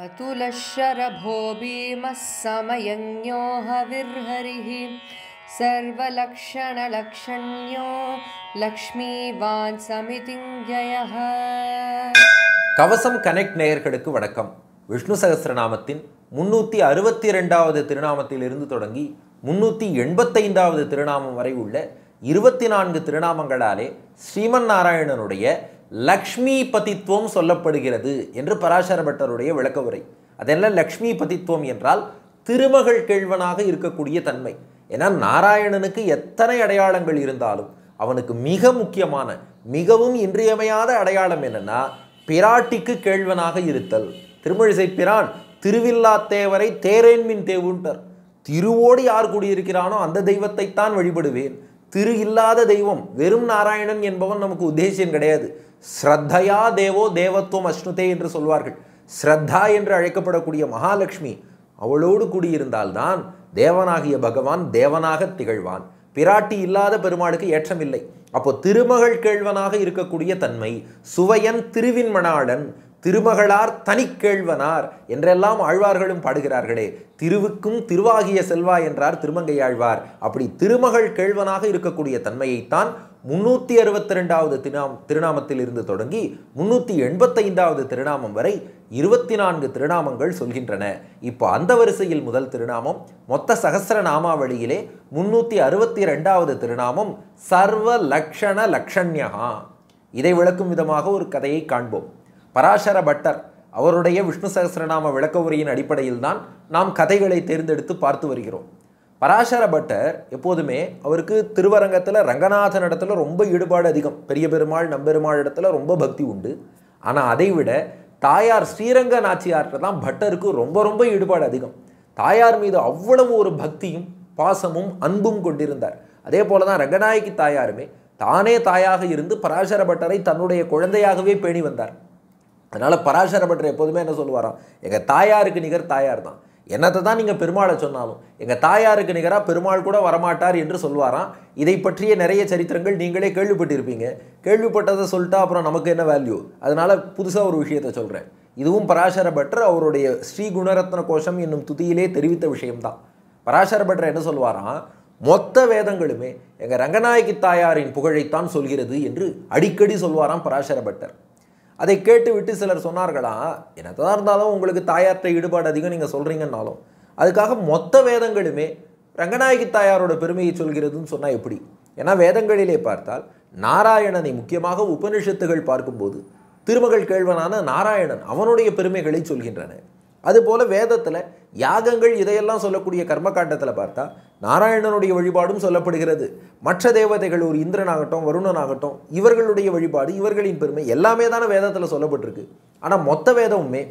अतुलशरभो भीमः समयज्ञो हविर्हरिः सर्वलक्षणलक्षण्यो लक्ष्मीवान् சமிதிஞ்சயः கவசம் கனெக்ட் நேயர்களுக்கு வணக்கம் விஷ்ணு சகசிரநாமத்தின் முன்னூற்றி அறுபத்தி இரண்டாவது திருநாமத்திலிருந்து தொடங்கி முன்னூற்றி எண்பத்தைந்தாவது திருநாமம் வரை உள்ள இருபத்தி நான்கு திருநாமங்களாலே ஸ்ரீமன் நாராயணனுடைய லக்ஷ்மி பதித்துவம் சொல்லப்படுகிறது என்று பராசர பட்டருடைய விளக்க உரை அதெல்லாம் லக்ஷ்மி பதித்துவம் என்றால் திருமகள் கேழ்வனாக இருக்கக்கூடிய தன்மை ஏன்னா நாராயணனுக்கு எத்தனை அடையாளங்கள் இருந்தாலும் அவனுக்கு மிக முக்கியமான மிகவும் இன்றியமையாத அடையாளம் என்னென்னா பிராட்டிக்கு கேழ்வனாக இருத்தல் திருமழிசை பிரான் திருவில்லாத்தேவரை தேரேன்மின் தேவுன்ட்டர் திருவோடு யார் கூடியிருக்கிறானோ அந்த தெய்வத்தைத்தான் வழிபடுவேன் திரு இல்லாத தெய்வம் வெறும் நாராயணன் என்பவன் நமக்கு உத்தேசியம் கிடையாது ஸ்ரத்தையா தேவோ தேவத்துவம் அஷ்ணுதே என்று சொல்வார்கள் ஸ்ரத்தா என்று அழைக்கப்படக்கூடிய மகாலட்சுமி அவளோடு கூடியிருந்தால்தான் தேவனாகிய பகவான் தேவனாக திகழ்வான் பிராட்டி இல்லாத பெருமாளுக்கு ஏற்றமில்லை அப்போ திருமகள் கேழ்வனாக இருக்கக்கூடிய தன்மை சுவையன் திருவின்மணாளன் திருமகளார் தனிக்கேழ்வனார் என்றெல்லாம் ஆழ்வார்களும் பாடுகிறார்களே திருவுக்கும் திருவாகிய செல்வா என்றார் திருமங்கையாழ்வார் அப்படி திருமகள் கேழ்வனாக இருக்கக்கூடிய தன்மையைத்தான் முன்னூற்றி அறுபத்தி ரெண்டாவது திருநாம் திருநாமத்தில் இருந்து தொடங்கி முன்னூற்றி எண்பத்தைந்தாவது திருநாமம் வரை இருபத்தி நான்கு திருநாமங்கள் சொல்கின்றன இப்போ அந்த வரிசையில் முதல் திருநாமம் மொத்த சகசர நாமாவளியிலே முன்னூற்றி அறுபத்தி ரெண்டாவது திருநாமம் சர்வ லக்ஷண லக்ஷண்யா இதை விளக்கும் விதமாக ஒரு கதையை காண்போம் பராசர பட்டர் அவருடைய விஷ்ணு சகசிரநாம விளக்க உரையின் அடிப்படையில் தான் நாம் கதைகளை தேர்ந்தெடுத்து பார்த்து வருகிறோம் பராசர பட்டர் எப்போதுமே அவருக்கு திருவரங்கத்தில் ரங்கநாதன் இடத்துல ரொம்ப ஈடுபாடு அதிகம் பெரிய பெருமாள் நம்பெருமாள் இடத்துல ரொம்ப பக்தி உண்டு ஆனால் அதை விட தாயார் ஸ்ரீரங்க நாச்சியார்கிட்ட தான் பட்டருக்கு ரொம்ப ரொம்ப ஈடுபாடு அதிகம் தாயார் மீது அவ்வளவு ஒரு பக்தியும் பாசமும் அன்பும் கொண்டிருந்தார் அதே போல தான் ரங்கநாயகி தாயாருமே தானே தாயாக இருந்து பராசர பட்டரை தன்னுடைய குழந்தையாகவே பேணி வந்தார் அதனால் பராசர பட்டர் எப்போதுமே என்ன சொல்லுவாராம் எங்கள் தாயாருக்கு நிகர் தாயார் தான் என்னத்தை தான் நீங்கள் பெருமாளை சொன்னாலும் எங்கள் தாயாருக்கு நிகராக பெருமாள் கூட வரமாட்டார் என்று சொல்வாராம் இதை பற்றிய நிறைய சரித்திரங்கள் நீங்களே கேள்விப்பட்டிருப்பீங்க கேள்விப்பட்டதை சொல்லிட்டா அப்புறம் நமக்கு என்ன வேல்யூ அதனால் புதுசாக ஒரு விஷயத்தை சொல்கிறேன் இதுவும் பராசர பட்டர் அவருடைய ஸ்ரீ குணரத்ன கோஷம் என்னும் துதியிலே தெரிவித்த விஷயம்தான் பராசர பட்டர் என்ன சொல்வாராம் மொத்த வேதங்களுமே எங்கள் ரங்கநாயகி தாயாரின் புகழைத்தான் சொல்கிறது என்று அடிக்கடி சொல்வாராம் பராசர பட்டர் அதை விட்டு சிலர் சொன்னார்களா என்னதான் இருந்தாலும் உங்களுக்கு தாயார்கிட்ட ஈடுபாடு அதிகம் நீங்கள் சொல்கிறீங்கன்னாலும் அதுக்காக மொத்த வேதங்களுமே ரங்கநாயகி தாயாரோட பெருமையை சொல்கிறதுன்னு சொன்னால் எப்படி ஏன்னா வேதங்களிலே பார்த்தால் நாராயணனை முக்கியமாக உபனிஷத்துகள் பார்க்கும்போது திருமகள் கேழ்வனான நாராயணன் அவனுடைய பெருமைகளை சொல்கின்றன அதுபோல் வேதத்தில் யாகங்கள் இதையெல்லாம் சொல்லக்கூடிய கர்மகாண்டத்தில் பார்த்தா நாராயணனுடைய வழிபாடும் சொல்லப்படுகிறது மற்ற தேவதைகள் ஒரு இந்திரனாகட்டும் வருணனாகட்டும் இவர்களுடைய வழிபாடு இவர்களின் பெருமை எல்லாமே தானே வேதத்தில் சொல்லப்பட்டிருக்கு ஆனால் மொத்த வேதமுமே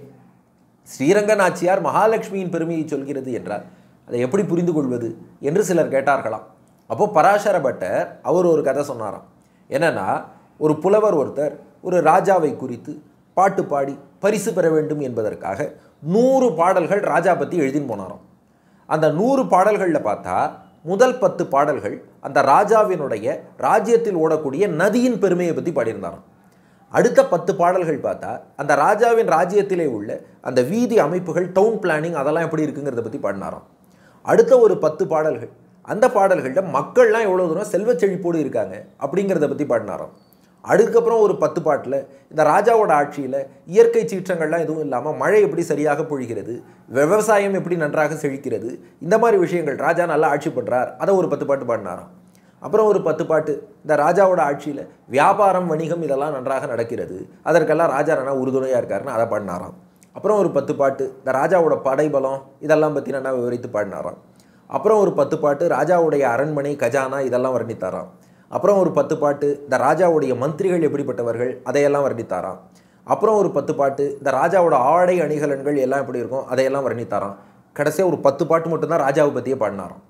ஸ்ரீரங்கநாச்சியார் மகாலட்சுமியின் பெருமையை சொல்கிறது என்றார் அதை எப்படி புரிந்து கொள்வது என்று சிலர் கேட்டார்களாம் அப்போது பராசர பட்டர் அவர் ஒரு கதை சொன்னாராம் என்னென்னா ஒரு புலவர் ஒருத்தர் ஒரு ராஜாவை குறித்து பாட்டு பாடி பரிசு பெற வேண்டும் என்பதற்காக நூறு பாடல்கள் ராஜா பற்றி எழுதின்னு போனாராம் அந்த நூறு பாடல்களில் பார்த்தா முதல் பத்து பாடல்கள் அந்த ராஜாவினுடைய ராஜ்யத்தில் ஓடக்கூடிய நதியின் பெருமையை பற்றி பாடியிருந்தாராம் அடுத்த பத்து பாடல்கள் பார்த்தா அந்த ராஜாவின் ராஜ்யத்திலே உள்ள அந்த வீதி அமைப்புகள் டவுன் பிளானிங் அதெல்லாம் எப்படி இருக்குங்கிறத பற்றி பாடினாராம் அடுத்த ஒரு பத்து பாடல்கள் அந்த பாடல்களில் மக்கள்லாம் எவ்வளோ தூரம் செல்வச் செழிப்போடு இருக்காங்க அப்படிங்கிறத பற்றி பாடினாராம் அதுக்கப்புறம் ஒரு பத்து பாட்டில் இந்த ராஜாவோட ஆட்சியில் இயற்கை சீற்றங்கள்லாம் எதுவும் இல்லாமல் மழை எப்படி சரியாக பொழிகிறது விவசாயம் எப்படி நன்றாக செழிக்கிறது இந்த மாதிரி விஷயங்கள் ராஜா நல்லா ஆட்சி பண்ணுறார் அதை ஒரு பத்து பாட்டு பாடினாராம் அப்புறம் ஒரு பத்து பாட்டு இந்த ராஜாவோட ஆட்சியில் வியாபாரம் வணிகம் இதெல்லாம் நன்றாக நடக்கிறது அதற்கெல்லாம் ராஜா ராணா உறுதுணையாக இருக்காருன்னு அதை பாடினாராம் அப்புறம் ஒரு பத்து பாட்டு இந்த ராஜாவோட படைபலம் இதெல்லாம் பற்றி நான் விவரித்து பாடினாராம் அப்புறம் ஒரு பத்து பாட்டு ராஜாவுடைய அரண்மனை கஜானா இதெல்லாம் வர்ணித்தாராம் அப்புறம் ஒரு பத்து பாட்டு இந்த ராஜாவுடைய மந்திரிகள் எப்படிப்பட்டவர்கள் அதையெல்லாம் வர்ணித்தாராம் அப்புறம் ஒரு பத்து பாட்டு இந்த ராஜாவோட ஆடை அணிகலன்கள் எல்லாம் எப்படி இருக்கும் அதையெல்லாம் வர்ணித்தாராம் கடைசியாக ஒரு பத்து பாட்டு மட்டும்தான் ராஜாவை பற்றியே பாடினாராம்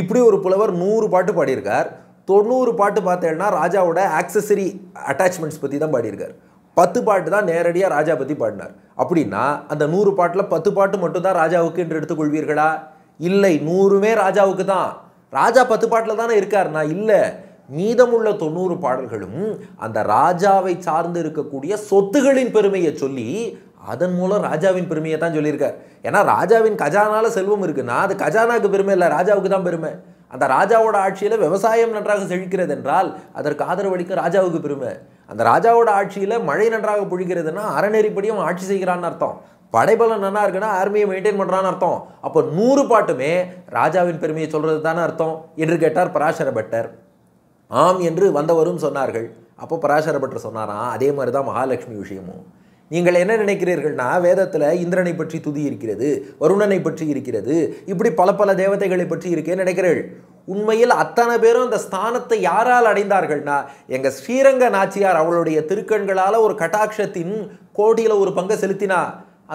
இப்படி ஒரு புலவர் நூறு பாட்டு பாடியிருக்கார் தொண்ணூறு பாட்டு பார்த்தேன்னா ராஜாவோட ஆக்சசரி அட்டாச்மெண்ட்ஸ் பற்றி தான் பாடியிருக்கார் பத்து பாட்டு தான் நேரடியாக ராஜா பற்றி பாடினார் அப்படின்னா அந்த நூறு பாட்டில் பத்து பாட்டு மட்டும்தான் ராஜாவுக்கு என்று எடுத்துக்கொள்வீர்களா இல்லை நூறுமே ராஜாவுக்கு தான் ராஜா பத்து பாட்டில் தானே இருக்காருண்ணா இல்லை மீதமுள்ள தொண்ணூறு பாடல்களும் அந்த ராஜாவை சார்ந்து இருக்கக்கூடிய சொத்துகளின் பெருமையை சொல்லி அதன் மூலம் ராஜாவின் பெருமையை தான் சொல்லியிருக்கார் ஏன்னா ராஜாவின் கஜானால செல்வம் இருக்குன்னா அது கஜானாவுக்கு பெருமை இல்லை ராஜாவுக்கு தான் பெருமை அந்த ராஜாவோட ஆட்சியில் விவசாயம் நன்றாக செழிக்கிறது என்றால் அதற்கு ஆதரவளிக்கும் ராஜாவுக்கு பெருமை அந்த ராஜாவோட ஆட்சியில் மழை நன்றாக பொழிகிறதுனா அறநெறிப்படியும் ஆட்சி செய்கிறான்னு அர்த்தம் படைபலம் நன்னா இருக்குன்னா ஆர்மியை மெயின்டைன் பண்ணுறான்னு அர்த்தம் அப்போ நூறு பாட்டுமே ராஜாவின் பெருமையை சொல்கிறது தானே அர்த்தம் என்று கேட்டார் பராசர பட்டர் ஆம் என்று வந்தவரும் சொன்னார்கள் அப்போ பராசரப்பட்டு சொன்னாராம் அதே மாதிரி தான் மகாலட்சுமி விஷயமும் நீங்கள் என்ன நினைக்கிறீர்கள்னா வேதத்தில் இந்திரனை பற்றி துதி இருக்கிறது வருணனை பற்றி இருக்கிறது இப்படி பல பல தேவதைகளை பற்றி இருக்கே நினைக்கிறீர்கள் உண்மையில் அத்தனை பேரும் அந்த ஸ்தானத்தை யாரால் அடைந்தார்கள்னா எங்கள் ஸ்ரீரங்க நாச்சியார் அவளுடைய திருக்கண்களால் ஒரு கட்டாட்சத்தின் கோடியில் ஒரு பங்கை செலுத்தினா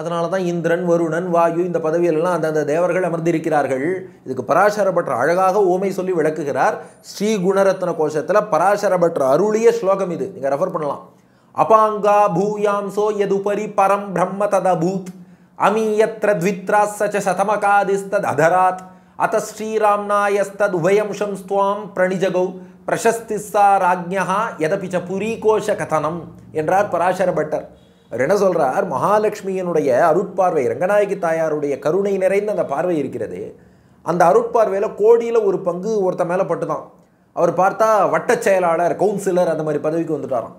அதனால தான் இந்திரன் வருணன் வாயு இந்த பதவியிலெல்லாம் அந்தந்த தேவர்கள் அமர்ந்திருக்கிறார்கள் இதுக்கு பராசரபற்ற அழகாக ஓமை சொல்லி விளக்குகிறார் ஸ்ரீ குணரத்ன கோஷத்தில் பராசரபற்ற அருளிய ஸ்லோகம் இது நீங்கள் ரெஃபர் பண்ணலாம் அபாங்கா பூயாம்சோ எதுபரி பரம் பிரம்ம ததபூத் அமீயத்ர த்வித்ரா சச்ச சதமகாதிஸ்தத் அதராத் அத்த ஸ்ரீராம்நாயஸ்தத் உபயம்சம் ஸ்துவாம் பிரணிஜகௌ பிரசஸ்திஸ்ஸா ராஜ்யா எதபிச்ச புரிகோஷ கதனம் என்றார் பராசரபட்டர் அவர் என்ன சொல்கிறார் மகாலட்சுமியினுடைய அருட்பார்வை ரங்கநாயகி தாயாருடைய கருணை நிறைந்த அந்த பார்வை இருக்கிறது அந்த அருட்பார்வையில் கோடியில் ஒரு பங்கு ஒருத்த மேலே பட்டுதான் அவர் பார்த்தா வட்ட செயலாளர் கவுன்சிலர் அந்த மாதிரி பதவிக்கு வந்துட்டாராம்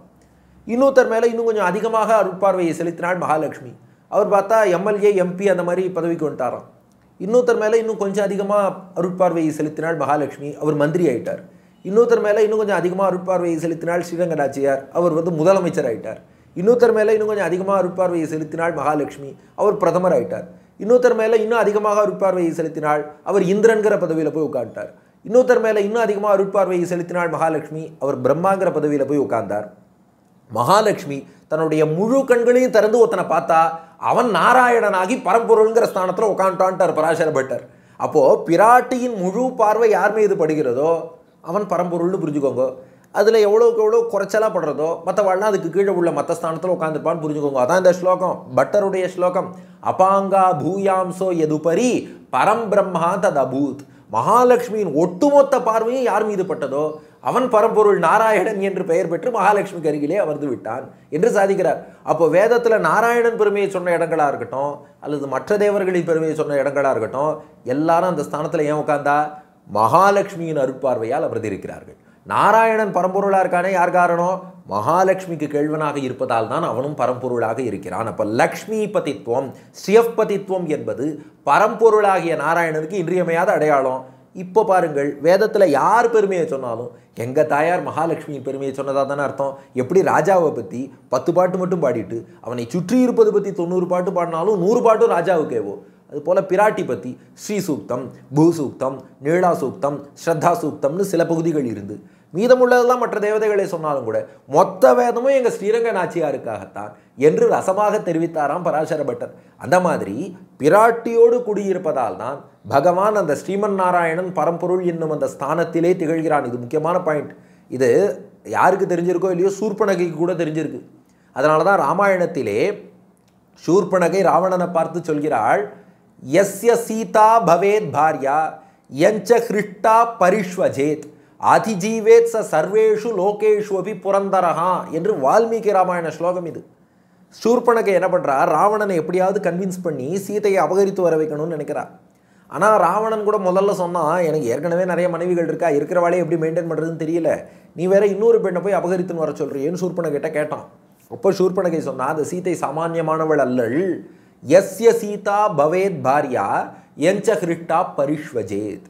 இன்னொருத்தர் மேலே இன்னும் கொஞ்சம் அதிகமாக அருட்பார்வையை செலுத்தினாள் மகாலட்சுமி அவர் பார்த்தா எம்எல்ஏ எம்பி அந்த மாதிரி பதவிக்கு வந்துட்டாராம் இன்னொருத்தர் மேலே இன்னும் கொஞ்சம் அதிகமாக அருட்பார்வையை செலுத்தினாள் மகாலட்சுமி அவர் மந்திரி ஆயிட்டார் இன்னொருத்தர் மேலே இன்னும் கொஞ்சம் அதிகமாக அருட்பார்வையை செலுத்தினால் ஸ்ரீரங்கநாச்சியார் அவர் வந்து முதலமைச்சர் ஆயிட்டார் இன்னொருத்தர் மேலே இன்னும் கொஞ்சம் அதிகமாக அருட்பார்வையை செலுத்தினாள் மகாலட்சுமி அவர் பிரதமர் ஆயிட்டார் இன்னொருத்தர் மேலே இன்னும் அதிகமாக அருட்பார்வையை செலுத்தினாள் அவர் இந்திரன்கிற பதவியில் போய் உட்காந்துட்டார் இன்னொருத்தர் மேலே இன்னும் அதிகமாக அருட்பார்வையை செலுத்தினாள் மகாலட்சுமி அவர் பிரம்மாங்கிற பதவியில் போய் உட்கார்ந்தார் மகாலட்சுமி தன்னுடைய முழு கண்களையும் திறந்து ஒருத்தனை பார்த்தா அவன் நாராயணனாகி பரம்பொருள்ங்கிற ஸ்தானத்தில் உட்காந்துட்டான்ட்டார் பராசர பட்டர் அப்போது பிராட்டியின் முழு பார்வை யார் மீது படுகிறதோ அவன் பரம்பொருள்னு புரிஞ்சுக்கோங்க அதில் எவ்வளோக்கு எவ்வளோ குறைச்சலாக படுறதோ மற்றவாழ்னா அதுக்கு கீழே உள்ள மற்ற ஸ்தானத்தில் உட்காந்துருப்பான்னு புரிஞ்சுக்கோங்க அதான் இந்த ஸ்லோகம் பட்டருடைய ஸ்லோகம் அபாங்கா பூயாம்சோ எதுபரி பரம் பிரம்மா தத் அபூத் மகாலட்சுமியின் ஒட்டுமொத்த பார்வையும் யார் மீது பட்டதோ அவன் பரம்பொருள் நாராயணன் என்று பெயர் பெற்று மகாலட்சுமிக்கு அருகிலே அமர்ந்து விட்டான் என்று சாதிக்கிறார் அப்போ வேதத்தில் நாராயணன் பெருமையை சொன்ன இடங்களாக இருக்கட்டும் அல்லது மற்ற தேவர்களின் பெருமையை சொன்ன இடங்களாக இருக்கட்டும் எல்லாரும் அந்த ஸ்தானத்தில் ஏன் உட்கார்ந்தா மகாலட்சுமியின் அருட்பார்வையால் அமர்ந்திருக்கிறார்கள் நாராயணன் பரம்பொருளாக இருக்கானே யார் காரணம் மகாலட்சுமிக்கு கேள்வனாக இருப்பதால் தான் அவனும் பரம்பொருளாக இருக்கிறான் அப்போ லக்ஷ்மி பதித்துவம் சியப்பதித்துவம் என்பது பரம்பொருளாகிய நாராயணனுக்கு இன்றியமையாத அடையாளம் இப்போ பாருங்கள் வேதத்தில் யார் பெருமையை சொன்னாலும் எங்கள் தாயார் மகாலட்சுமியின் பெருமையை சொன்னதாக தானே அர்த்தம் எப்படி ராஜாவை பற்றி பத்து பாட்டு மட்டும் பாடிட்டு அவனை சுற்றி இருப்பது பற்றி தொண்ணூறு பாட்டு பாடினாலும் நூறு பாட்டும் ராஜாவுக்கேவோ அதுபோல் பிராட்டி பற்றி ஸ்ரீ சூக்தம் பூசூக்தம் நீளா சூக்தம் ஸ்ரத்தா சூக்தம்னு சில பகுதிகள் இருந்து மீதமுள்ளதெல்லாம் மற்ற தேவதைகளை சொன்னாலும் கூட மொத்த வேதமும் எங்கள் ஸ்ரீரங்க நாச்சியாருக்காகத்தான் என்று ரசமாக தெரிவித்தாராம் பராசர பட்டர் அந்த மாதிரி பிராட்டியோடு குடியிருப்பதால் தான் பகவான் அந்த ஸ்ரீமன் நாராயணன் பரம்பொருள் என்னும் அந்த ஸ்தானத்திலே திகழ்கிறான் இது முக்கியமான பாயிண்ட் இது யாருக்கு தெரிஞ்சிருக்கோ இல்லையோ சூர்பனகைக்கு கூட தெரிஞ்சிருக்கு அதனால தான் ராமாயணத்திலே சூர்பனகை ராவணனை பார்த்து சொல்கிறாள் எஸ்ய சீதா பவேத் பாரியா எஞ்ச ஹிருஷ்டா பரிஷ்வஜேத் அதிஜீவேத் ச சர்வேஷு லோகேஷு அபி புரந்தரஹா என்று வால்மீகி ராமாயண ஸ்லோகம் இது சூர்பனகை என்ன பண்ணுறா ராவணனை எப்படியாவது கன்வின்ஸ் பண்ணி சீதையை அபகரித்து வர வைக்கணும்னு நினைக்கிறா ஆனால் ராவணன் கூட முதல்ல சொன்னால் எனக்கு ஏற்கனவே நிறைய மனைவிகள் இருக்கா இருக்கிற வேலையை எப்படி மெயின்டைன் பண்ணுறதுன்னு தெரியல நீ வேற இன்னொரு பெண்ணை போய் அபகரித்துன்னு வர சொல்றியேன்னு சூர்பனகிட்ட கேட்டான் அப்போ சூர்பனகை சொன்னால் அந்த சீத்தை சாமானியமானவள் அல்லள் எஸ்ய சீதா பவேத் பாரியா எஞ்ச ஹிருஷ்டா பரிஷ்வஜேத்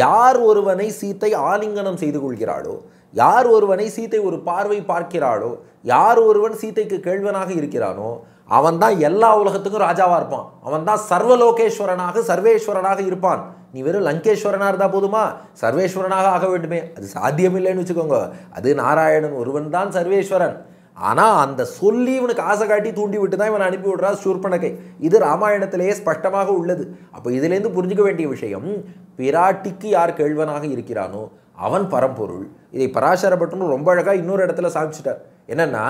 யார் ஒருவனை சீத்தை ஆலிங்கனம் செய்து கொள்கிறாளோ யார் ஒருவனை சீத்தை ஒரு பார்வை பார்க்கிறாளோ யார் ஒருவன் சீத்தைக்கு கேள்வனாக இருக்கிறானோ அவன் எல்லா உலகத்துக்கும் ராஜாவாக இருப்பான் அவன் தான் சர்வலோகேஸ்வரனாக சர்வேஸ்வரனாக இருப்பான் நீ வெறும் லங்கேஸ்வரனாக இருந்தால் போதுமா சர்வேஸ்வரனாக ஆக வேண்டுமே அது சாத்தியமில்லைன்னு வச்சுக்கோங்க அது நாராயணன் ஒருவன் தான் சர்வேஸ்வரன் ஆனால் அந்த சொல்லி இவனுக்கு ஆசை காட்டி தூண்டி விட்டு தான் இவன் அனுப்பி விடுறா சூர்பனகை இது ராமாயணத்திலேயே ஸ்பஷ்டமாக உள்ளது அப்போ இதுலேருந்து புரிஞ்சுக்க வேண்டிய விஷயம் பிராட்டிக்கு யார் கேழ்வனாக இருக்கிறானோ அவன் பரம்பொருள் இதை பராசர ரொம்ப அழகாக இன்னொரு இடத்துல சாமிச்சிட்டார் என்னன்னா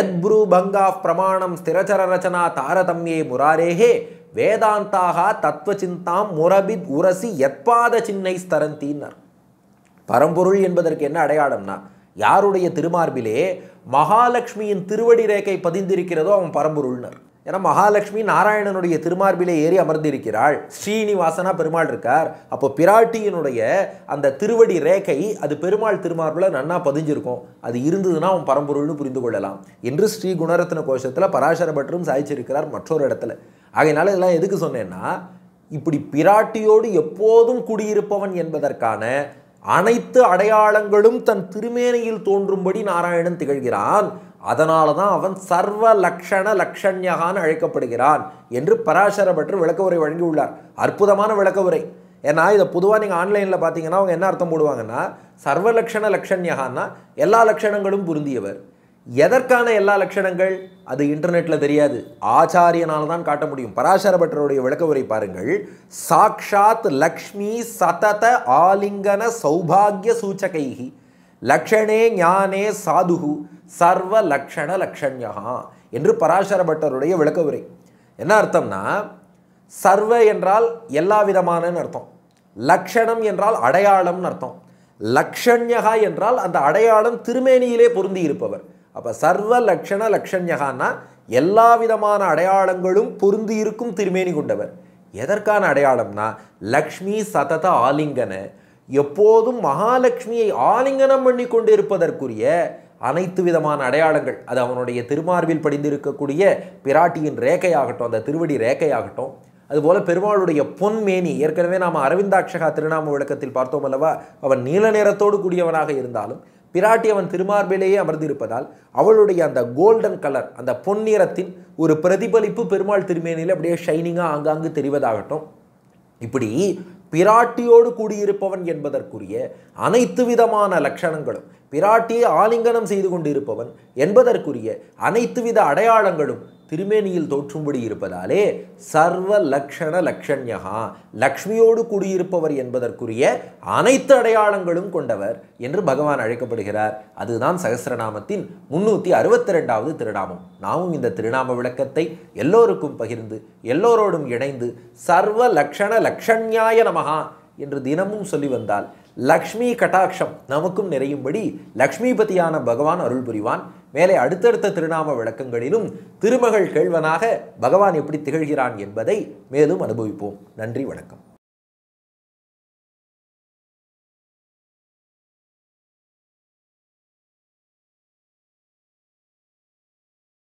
எத் புரு பங்கா பிரமாணம் ஸ்திரச்சர ரச்சனா தாரதம்யே முராரேஹே வேதாந்தாக தத்துவ சிந்தாம் முரபித் உரசி எத்பாத சின்னை ஸ்தரந்தின்னார் பரம்பொருள் என்பதற்கு என்ன அடையாளம்னா யாருடைய திருமார்பிலே மகாலட்சுமியின் திருவடி ரேகை பதிந்திருக்கிறதோ அவன் பரம்பொருள்னர் ஏன்னா மகாலட்சுமி நாராயணனுடைய திருமார்பிலே ஏறி அமர்ந்திருக்கிறாள் ஸ்ரீனிவாசனா பெருமாள் இருக்கார் அப்போ பிராட்டியினுடைய அந்த திருவடி ரேகை அது பெருமாள் திருமார்பில் நன்னா பதிஞ்சிருக்கும் அது இருந்ததுன்னா அவன் பரம்பொருள்னு புரிந்து கொள்ளலாம் என்று ஸ்ரீ குணரத்ன கோஷத்தில் பராசர பற்றும் சாய்ச்சிருக்கிறார் மற்றொரு இடத்துல ஆகையினால இதெல்லாம் எதுக்கு சொன்னேன்னா இப்படி பிராட்டியோடு எப்போதும் குடியிருப்பவன் என்பதற்கான அனைத்து அடையாளங்களும் தன் திருமேனியில் தோன்றும்படி நாராயணன் திகழ்கிறான் அதனால தான் அவன் சர்வ லக்ஷண லக்ஷண்யகான்னு அழைக்கப்படுகிறான் என்று பராசர பற்று விளக்க உரை வழங்கியுள்ளார் அற்புதமான விளக்க உரை ஏன்னா இதை பொதுவாக நீங்கள் ஆன்லைனில் பார்த்தீங்கன்னா அவங்க என்ன அர்த்தம் போடுவாங்கன்னா சர்வ லக்ஷண லக்ஷண்யகான்னா எல்லா லக்ஷணங்களும் புரிந்தியவர் எதற்கான எல்லா லட்சணங்கள் அது இன்டர்நெட்டில் தெரியாது ஆச்சாரியனால் தான் காட்ட முடியும் பராசரபட்டருடைய விளக்க உரை பாருங்கள் சாக்ஷாத் லக்ஷ்மி சதத ஆலிங்கன சௌபாகிய சூச்சகைகி லக்ஷணே ஞானே சாதுகு சர்வ லக்ஷண லக்ஷண்யா என்று பராசரபட்டருடைய விளக்க உரை என்ன அர்த்தம்னா சர்வ என்றால் எல்லா விதமான அர்த்தம் லக்ஷணம் என்றால் அடையாளம்னு அர்த்தம் லக்ஷண்யகா என்றால் அந்த அடையாளம் திருமேனியிலே பொருந்தி இருப்பவர் அப்போ சர்வ லக்ஷண லக்ஷன்யகான்னா எல்லா விதமான அடையாளங்களும் பொருந்தி இருக்கும் திருமேனி கொண்டவர் எதற்கான அடையாளம்னா லக்ஷ்மி சதத ஆலிங்கன எப்போதும் மகாலட்சுமியை ஆலிங்கனம் பண்ணி கொண்டிருப்பதற்குரிய அனைத்து விதமான அடையாளங்கள் அது அவனுடைய திருமார்பில் படிந்திருக்கக்கூடிய பிராட்டியின் ரேகையாகட்டும் அந்த திருவடி ரேகையாகட்டும் அதுபோல் பெருமாளுடைய பொன்மேனி ஏற்கனவே நாம் அரவிந்தாட்சகா திருநாம விளக்கத்தில் பார்த்தோம் அல்லவா அவன் நீல நேரத்தோடு கூடியவனாக இருந்தாலும் பிராட்டி அவன் திருமார்பிலேயே அமர்ந்திருப்பதால் அவளுடைய அந்த கோல்டன் கலர் அந்த பொன்னிறத்தின் ஒரு பிரதிபலிப்பு பெருமாள் திருமேனியில் அப்படியே ஷைனிங்காக ஆங்காங்கு தெரிவதாகட்டும் இப்படி பிராட்டியோடு கூடியிருப்பவன் என்பதற்குரிய அனைத்து விதமான லட்சணங்களும் பிராட்டியை ஆலிங்கனம் செய்து கொண்டிருப்பவன் என்பதற்குரிய அனைத்து வித அடையாளங்களும் திருமேனியில் தோற்றும்படி இருப்பதாலே சர்வ லக்ஷண லக்ஷண்யகா லக்ஷ்மியோடு கூடியிருப்பவர் என்பதற்குரிய அனைத்து அடையாளங்களும் கொண்டவர் என்று பகவான் அழைக்கப்படுகிறார் அதுதான் சகசிரநாமத்தின் முன்னூற்றி அறுபத்தி ரெண்டாவது திருநாமம் நாமும் இந்த திருநாம விளக்கத்தை எல்லோருக்கும் பகிர்ந்து எல்லோரோடும் இணைந்து சர்வ லக்ஷண லக்ஷண்யாய நமகா என்று தினமும் சொல்லி வந்தால் லக்ஷ்மி கட்டாட்சம் நமக்கும் நிறையும்படி லக்ஷ்மிபதியான பகவான் அருள் புரிவான் மேலே அடுத்தடுத்த திருநாம விளக்கங்களிலும் திருமகள் கேள்வனாக பகவான் எப்படி திகழ்கிறான் என்பதை மேலும் அனுபவிப்போம் நன்றி வணக்கம்